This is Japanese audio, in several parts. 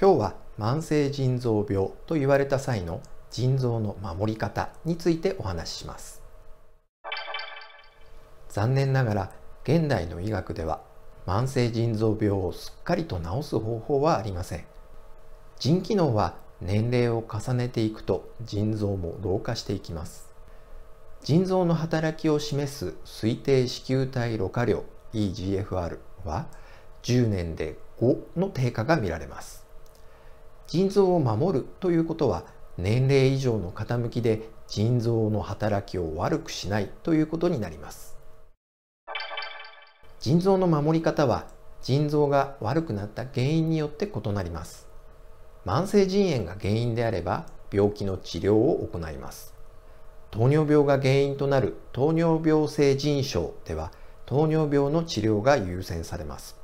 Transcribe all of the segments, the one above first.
今日は慢性腎臓病と言われた際の腎臓の守り方についてお話しします残念ながら現代の医学では慢性腎臓病をすっかりと治す方法はありません腎機能は年齢を重ねていくと腎臓も老化していきます腎臓の働きを示す推定子宮体ろ過量 EGFR は10年で5の低下が見られます腎臓を守るということは年齢以上の傾きで腎臓の働きを悪くしないということになります腎臓の守り方は腎臓が悪くなった原因によって異なります慢性腎炎が原因であれば病気の治療を行います糖尿病が原因となる糖尿病性腎症では糖尿病の治療が優先されます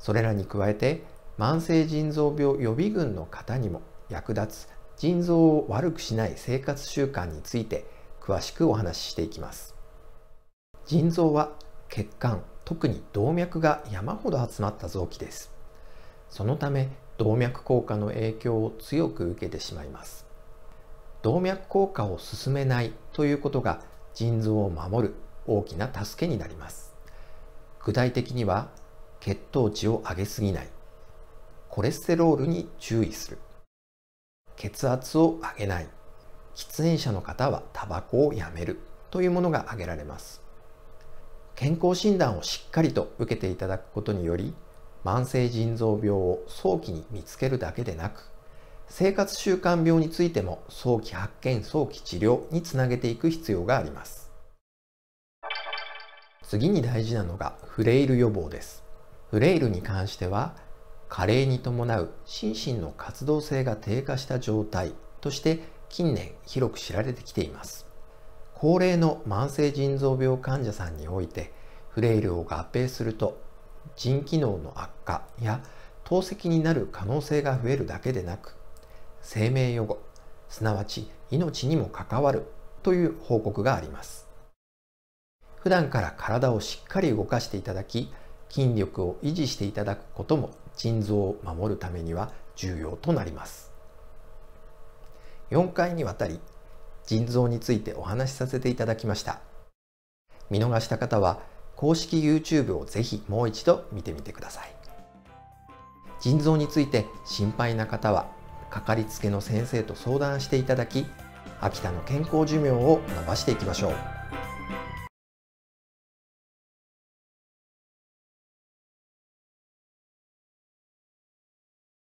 それらに加えて慢性腎臓病予備軍の方にも役立つ腎臓を悪くしない生活習慣について詳しくお話ししていきます腎臓は血管特に動脈が山ほど集まった臓器ですそのため動脈硬化の影響を強く受けてしまいます動脈硬化を進めないということが腎臓を守る大きな助けになります具体的には血糖値を上げすぎないコレステロールに注意する血圧を上げない喫煙者の方はタバコをやめるというものが挙げられます健康診断をしっかりと受けていただくことにより慢性腎臓病を早期に見つけるだけでなく生活習慣病についても早期発見早期治療につなげていく必要があります次に大事なのがフレイル予防ですフレイルに関しては加齢に伴う心身の活動性が低下した状態として近年広く知られてきています高齢の慢性腎臓病患者さんにおいてフレイルを合併すると腎機能の悪化や透析になる可能性が増えるだけでなく生命予後すなわち命にも関わるという報告があります普段から体をしっかり動かしていただき筋力を維持していただくことも腎臓を守るためには重要となります4回にわたり腎臓についてお話しさせていただきました見逃した方は公式 YouTube をぜひもう一度見てみてください腎臓について心配な方はかかりつけの先生と相談していただき秋田の健康寿命を伸ばしていきましょう